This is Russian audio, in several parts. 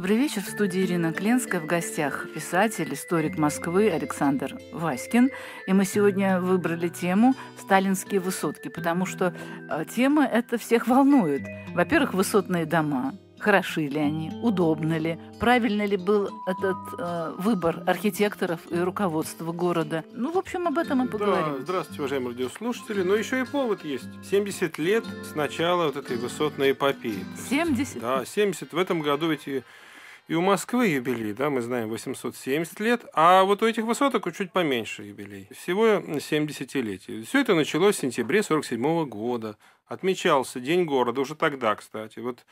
Добрый вечер. В студии Ирина Кленская. В гостях писатель, историк Москвы Александр Васькин. И мы сегодня выбрали тему «Сталинские высотки», потому что э, тема эта всех волнует. Во-первых, высотные дома, хороши ли они, удобны ли, правильно ли был этот э, выбор архитекторов и руководства города. Ну, в общем, об этом мы поговорим. Да, здравствуйте, уважаемые радиослушатели. Но еще и повод есть. 70 лет с начала вот этой высотной эпопеи. 70? Да, 70. В этом году эти и у Москвы юбилей, да, мы знаем, 870 лет, а вот у этих высоток чуть поменьше юбилей, всего 70-летие. Все это началось в сентябре 1947 года. Отмечался День города уже тогда, кстати. Вот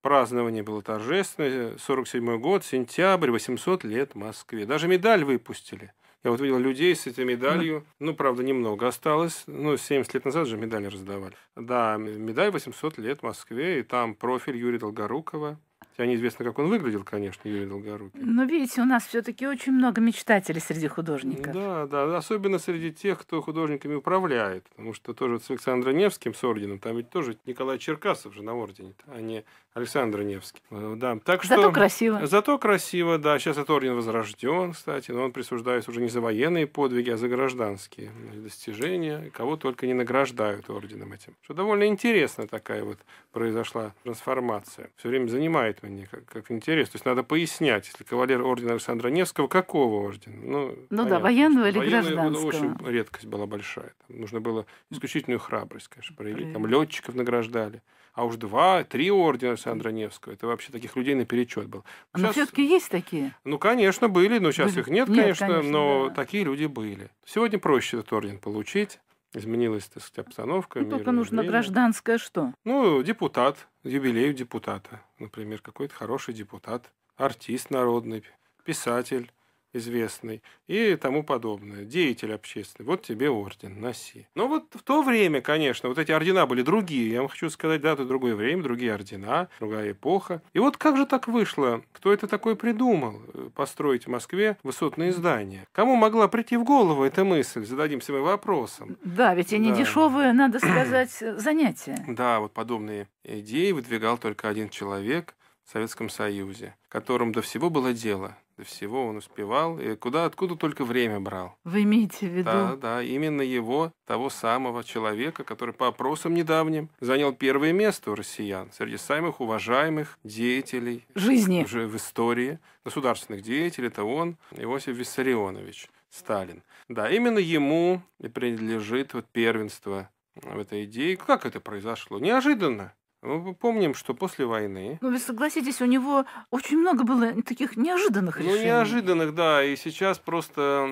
празднование было торжественное, 47 год, сентябрь, 800 лет Москве. Даже медаль выпустили. Я вот видел людей с этой медалью. Ну, правда, немного осталось. Ну, 70 лет назад же медали раздавали. Да, медаль 800 лет Москве, и там профиль Юрия Долгорукова. Хотя неизвестно, как он выглядел, конечно, Юрий Долгорукий. Но видите, у нас все-таки очень много мечтателей среди художников. Да, да, особенно среди тех, кто художниками управляет. Потому что тоже с Александром Невским, с орденом, там ведь тоже Николай Черкасов же на ордене, а не Александр Невский. Э, да, так что... Зато красиво. Зато красиво, да. Сейчас этот орден возрожден, кстати, но он присуждается уже не за военные подвиги, а за гражданские э, достижения. Кого только не награждают орденом этим. Что довольно интересная такая вот произошла трансформация. Все время занимает пожертвование, как, как интересно. То есть надо пояснять, если кавалер ордена Александра Невского, какого ордена? Ну, ну понятно, да, военного или гражданского. Ну, очень редкость была большая. Там нужно было исключительную храбрость, конечно, проявить. Там летчиков награждали. А уж два, три ордена Александра Невского. Это вообще таких людей наперечет был. Сейчас... А, ну, но все-таки есть такие? Ну, конечно, были, но сейчас были. их нет, нет конечно, конечно, но да. такие люди были. Сегодня проще этот орден получить изменилась, так сказать, обстановка. Ну, только нужно гражданское что? Ну, депутат, юбилей депутата, например, какой-то хороший депутат, артист народный, писатель известный и тому подобное. Деятель общественный. Вот тебе орден, носи. Но вот в то время, конечно, вот эти ордена были другие. Я вам хочу сказать, да, это другое время, другие ордена, другая эпоха. И вот как же так вышло? Кто это такой придумал э, построить в Москве высотные здания? Кому могла прийти в голову эта мысль? Зададимся мы вопросом. Да, ведь они да. дешевые, надо сказать, э, занятия. Да, вот подобные идеи выдвигал только один человек в Советском Союзе, которым до всего было дело до всего он успевал, и куда откуда только время брал. Вы имеете в виду? Да, да, именно его, того самого человека, который по опросам недавним занял первое место у россиян среди самых уважаемых деятелей жизни уже в истории государственных деятелей, это он, Иосиф Виссарионович Сталин. Да, именно ему и принадлежит вот первенство в этой идее. Как это произошло? Неожиданно. Мы помним, что после войны... Ну, вы согласитесь, у него очень много было таких неожиданных ну, решений. Ну, неожиданных, да. И сейчас просто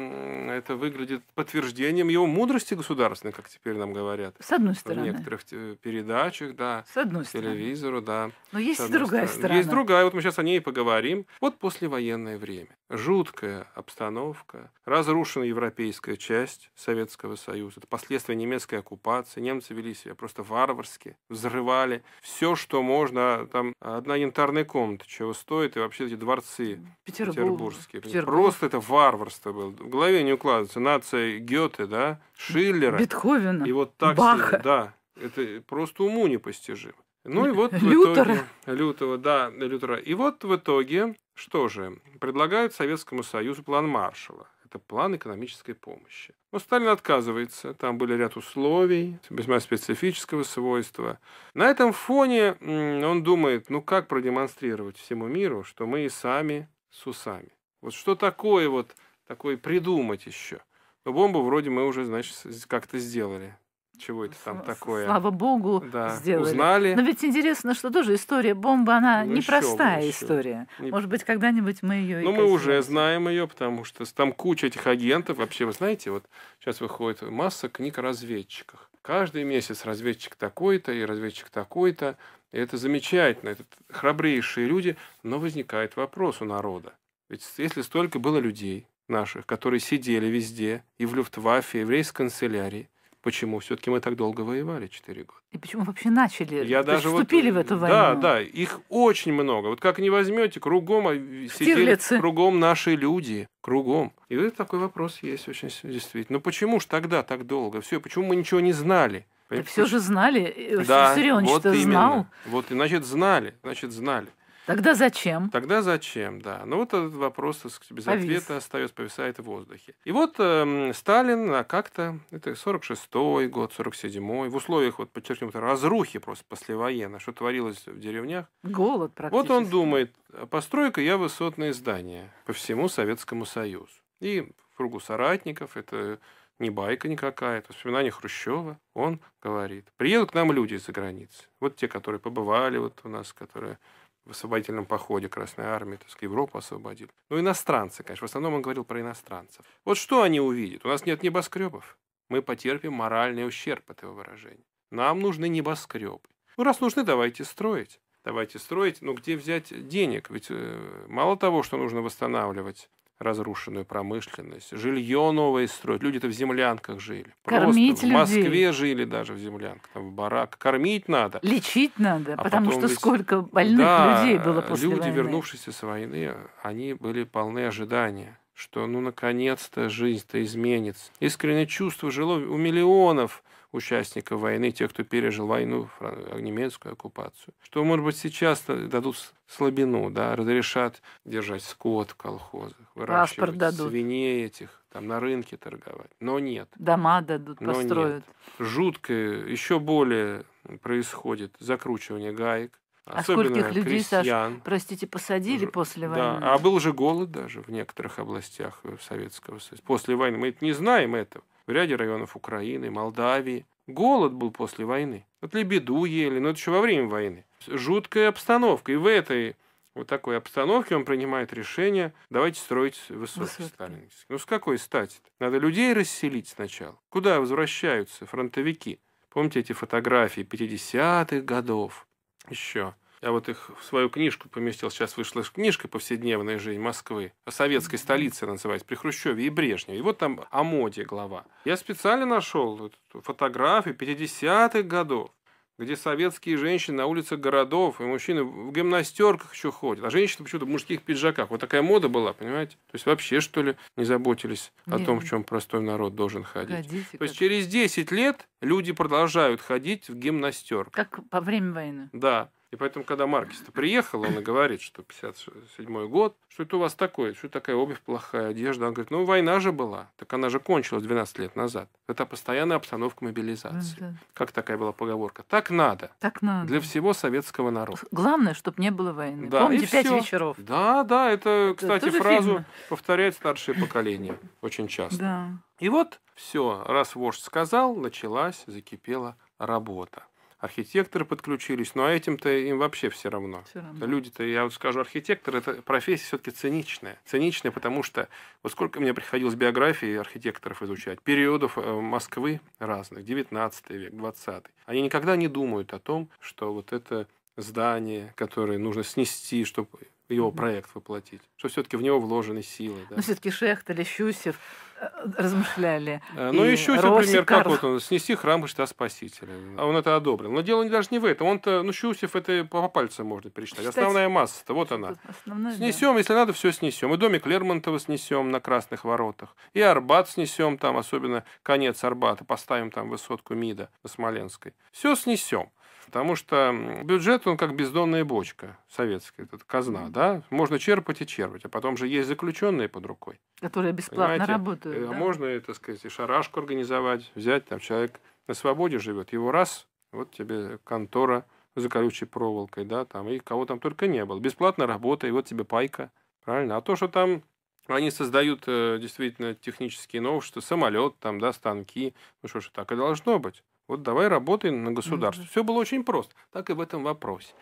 это выглядит подтверждением его мудрости государственной, как теперь нам говорят. С одной стороны. В некоторых э, передачах, да. С одной стороны. Телевизору, да. Но есть и другая стороны. сторона. Есть другая, вот мы сейчас о ней и поговорим. Вот послевоенное время. Жуткая обстановка. Разрушена европейская часть Советского Союза. Это последствия немецкой оккупации. Немцы вели себя просто варварски, взрывали все, что можно, там одна янтарная комната, чего стоит, и вообще эти дворцы Петербург, петербургские. Петербург. Просто это варварство было. В голове не укладывается. Нация Гёте, да, Шиллера. Бетховена, И вот так, Баха. да. Это просто уму непостижимо. Ну и вот Лютера. Итоге, Лютого, да, Лютера. И вот в итоге, что же, предлагают Советскому Союзу план Маршала это план экономической помощи. Но Сталин отказывается. Там были ряд условий, весьма специфического свойства. На этом фоне он думает, ну как продемонстрировать всему миру, что мы и сами с усами. Вот что такое вот, такое придумать еще? Но ну, бомбу вроде мы уже, значит, как-то сделали чего это там такое. Слава богу, да, сделали. Узнали. Но ведь интересно, что тоже история бомбы, она ну, непростая история. Не... Может быть, когда-нибудь мы ее... Ну, мы коснемся. уже знаем ее, потому что там куча этих агентов. Вообще, вы знаете, вот сейчас выходит масса книг о разведчиках. Каждый месяц разведчик такой-то и разведчик такой-то. И это замечательно, это храбрейшие люди. Но возникает вопрос у народа. Ведь если столько было людей наших, которые сидели везде, и в Люфтваффе, и в рейс-канцелярии, почему все-таки мы так долго воевали 4 года. И почему вообще начали, Я даже вступили вот, в э, эту войну. Да, да, их очень много. Вот как не возьмете, кругом э, сидели, кругом наши люди, кругом. И вот такой вопрос есть очень действительно. Но ну почему же тогда так долго? Все, почему мы ничего не знали? Да все же знали. Э, да, Сергей вот знал. Вот, значит, знали, значит, знали. Тогда зачем? Тогда зачем, да. Ну вот этот вопрос так сказать, без Повис. ответа остается, повисает в воздухе. И вот э, Сталин а как-то, это 46-й год, 47-й, в условиях, вот подчеркнем, разрухи просто послевоенно, что творилось в деревнях. Голод практически. Вот он думает, «А постройка я высотные здания по всему Советскому Союзу. И в кругу соратников это не байка никакая, это воспоминания Хрущева. Он говорит, приедут к нам люди из-за границы. Вот те, которые побывали вот у нас, которые в освободительном походе Красной Армии, так сказать, Европу освободили. Ну, иностранцы, конечно, в основном он говорил про иностранцев. Вот что они увидят? У нас нет небоскребов. Мы потерпим моральный ущерб от его выражения. Нам нужны небоскребы. Ну, раз нужны, давайте строить давайте строить, но ну, где взять денег? Ведь э, мало того, что нужно восстанавливать разрушенную промышленность, жилье новое строить. Люди-то в землянках жили. Просто Кормить в Москве людей. жили даже в землянках, там в барак. Кормить надо. Лечить надо, а потому что ведь... сколько больных да, людей было после люди, войны. вернувшиеся с войны, они были полны ожидания что ну наконец-то жизнь-то изменится. Искреннее чувство жило у миллионов участников войны, тех, кто пережил войну, немецкую оккупацию. Что, может быть, сейчас дадут слабину, да, разрешат держать скот в колхозах, выращивать дадут. свиней этих, там на рынке торговать. Но нет. Дома дадут, Но построят. Нет. Жуткое, еще более происходит закручивание гаек. А особенно а скольких людей, крестьян. Саш, простите, посадили Ж... после войны? Да, а был же голод даже в некоторых областях э, Советского Союза. После войны мы это не знаем этого в ряде районов Украины, Молдавии. Голод был после войны. Вот лебеду ели, но это еще во время войны. Жуткая обстановка. И в этой вот такой обстановке он принимает решение, давайте строить высотки, высотки. сталинские. Ну, с какой стати -то? Надо людей расселить сначала. Куда возвращаются фронтовики? Помните эти фотографии 50-х годов еще? Я вот их в свою книжку поместил, сейчас вышла книжка «Повседневная жизнь Москвы», о советской столице называется, при Хрущеве и Брежневе. И вот там о моде глава. Я специально нашел фотографии 50-х годов, где советские женщины на улицах городов, и мужчины в гимнастерках еще ходят, а женщины почему-то в мужских пиджаках. Вот такая мода была, понимаете? То есть вообще, что ли, не заботились Нет. о том, в чем простой народ должен ходить. Ходите, То есть через 10 лет люди продолжают ходить в гимнастерках. Как во время войны. Да. И поэтому, когда маркис приехал, он и говорит, что 57 год, что это у вас такое, что такая обувь плохая, одежда. Он говорит, ну война же была, так она же кончилась 12 лет назад. Это постоянная обстановка мобилизации. Да, Как такая была поговорка? Так надо. Так надо. Для всего советского народа. Главное, чтобы не было войны. Да, Помните, пять вечеров. Да, да, это, кстати, это фразу фильмы. повторяет старшее поколение очень часто. Да. И вот все, раз вождь сказал, началась, закипела работа архитекторы подключились, но а этим-то им вообще все равно. равно. Люди-то, я вот скажу, архитектор это профессия все-таки циничная. Циничная, потому что вот сколько мне приходилось биографии архитекторов изучать, периодов э, Москвы разных, 19 век, 20 Они никогда не думают о том, что вот это здание, которое нужно снести, чтобы его проект воплотить, что все-таки в него вложены силы. Да. Но ну, все-таки Шехтель, Щусев, Э, размышляли. Э, ну, и еще Россикар. например, как вот он, снести храм Христа Спасителя. А он это одобрил. Но дело даже не в этом. Он-то, ну, Щусев, это по, по пальцам можно пересчитать. Кстати, Основная масса-то, вот она. Основная, снесем, да. если надо, все снесем. И домик Лермонтова снесем на Красных Воротах. И Арбат снесем там, особенно конец Арбата. Поставим там высотку МИДа на Смоленской. Все снесем. Потому что бюджет, он как бездонная бочка советская, этот казна, да? Можно черпать и черпать, а потом же есть заключенные под рукой. Которые бесплатно понимаете? работают работают. Э, а да? можно, так сказать, и шарашку организовать, взять, там человек на свободе живет, его раз, вот тебе контора за колючей проволокой, да, там, и кого там только не было. бесплатно работа, и вот тебе пайка, правильно? А то, что там они создают э, действительно технические новшества, самолет, там, да, станки, ну что ж, так и должно быть. Вот давай работай на государство. Mm-hmm. Все было очень просто, так и в этом вопросе.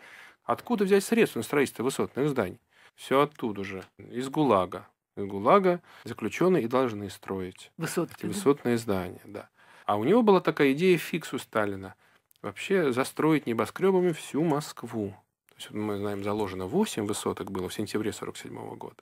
Откуда взять средства на строительство высотных зданий? Все оттуда же, из ГУЛАГа. ГУЛАГа заключенные и должны строить Высотки, высотные да? здания. Да. А у него была такая идея фикс у Сталина. Вообще застроить небоскребами всю Москву. То есть, мы знаем, заложено 8 высоток было в сентябре 1947 года.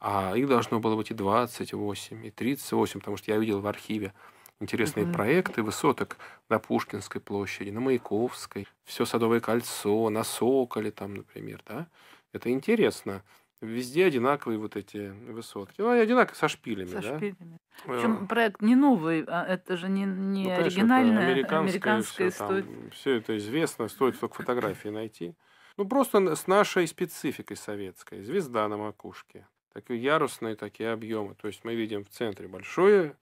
А их должно было быть и 28, и 38, потому что я видел в архиве интересные угу. проекты высоток на Пушкинской площади, на Маяковской, все Садовое кольцо, на Соколе там, например, да. Это интересно. Везде одинаковые вот эти высотки. Ну, они одинаковые со шпилями, со да? шпилями. Э, Причем проект не новый, а это же не, не ну, оригинальная американская, американская все, история. Там, все это известно, стоит только фотографии найти. Ну, просто с нашей спецификой советской. Звезда на макушке. Такие ярусные такие объемы. То есть мы видим в центре большое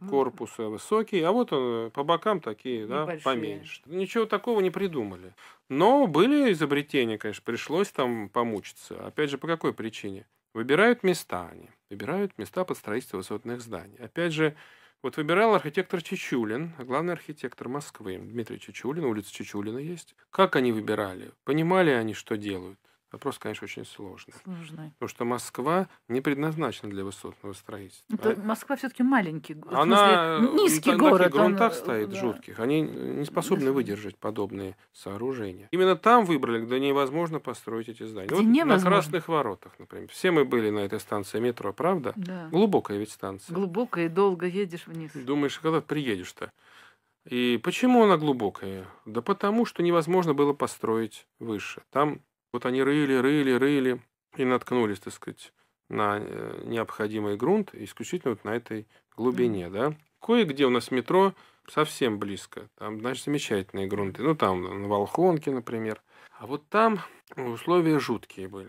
ну корпусы высокие, а вот он э, по бокам такие, да, Небольшие. поменьше. Ничего такого не придумали. Но были изобретения, конечно, пришлось там помучиться. Опять же, по какой причине? Выбирают места они, выбирают места под строительство высотных зданий. Опять же, вот выбирал архитектор Чечулин, главный архитектор Москвы, Дмитрий Чечулин, улица Чечулина есть. Как они выбирали? Понимали они, что делают? Вопрос, конечно, очень сложный. Сложный. Потому что Москва не предназначена для высотного строительства. Это а Москва все-таки маленький, Она... смысле, э, низкий на, город. На грунтах он... Э, стоит да. жутких. Они не способны выдержать подобные сооружения. Именно там выбрали, где невозможно построить эти здания. Где вот невозможно. На Красных Воротах, например. Все мы были на этой станции метро, правда? Да. Глубокая ведь станция. Глубокая и долго едешь вниз. Думаешь, а когда приедешь-то? И почему она глубокая? Да потому, что невозможно было построить выше. Там вот они рыли, рыли, рыли и наткнулись, так сказать, на э, необходимый грунт исключительно вот на этой глубине, да. Кое-где у нас метро совсем близко, там, значит, замечательные грунты, ну, там, на Волхонке, например. А вот там условия жуткие были.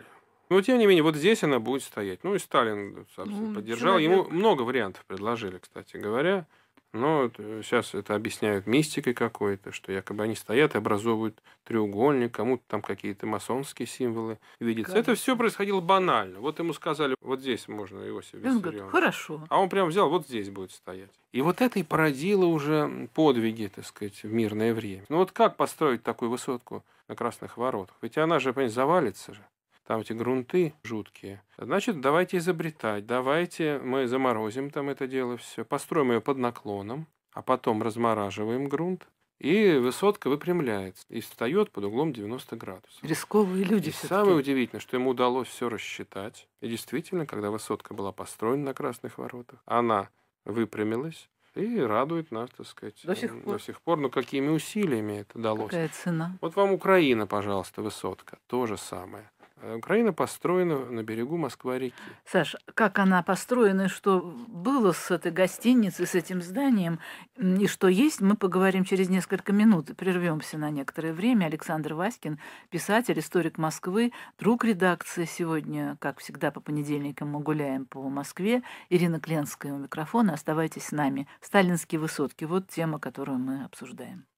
Но тем не менее, вот здесь она будет стоять. Ну и Сталин, собственно, ну, поддержал. Человек. Ему много вариантов предложили, кстати говоря. Но сейчас э, это объясняют мистикой какой-то, что якобы они стоят и образовывают треугольник, кому-то там какие-то масонские символы видятся. Конечно. Это все происходило банально. Вот ему сказали, вот здесь можно его себе. Ну, он говорит, хорошо. А он прям взял, вот здесь будет стоять. И вот это и породило уже подвиги, так сказать, в мирное время. Ну вот как построить такую высотку на Красных Воротах? Ведь она же, понимаете, завалится же там эти грунты жуткие. Значит, давайте изобретать, давайте мы заморозим там это дело все, построим ее под наклоном, а потом размораживаем грунт, и высотка выпрямляется и встает под углом 90 градусов. Рисковые люди. И самое удивительное, что ему удалось все рассчитать. И действительно, когда высотка была построена на Красных воротах, она выпрямилась, и радует нас, так сказать, до сих пор. До сих пор. Но ну, какими усилиями это далось? Какая цена? Вот вам Украина, пожалуйста, высотка. То же самое. Э, Украина построена на берегу Москва-реки. Саш, как она построена, что было с этой гостиницей, с этим зданием, и что есть, мы поговорим через несколько минут. Прервемся на некоторое время. Александр Васькин, писатель, историк Москвы, друг редакции. Сегодня, как всегда, по понедельникам мы гуляем по Москве. Ирина Кленская у микрофона. Оставайтесь с нами. Сталинские высотки. Вот тема, которую мы обсуждаем.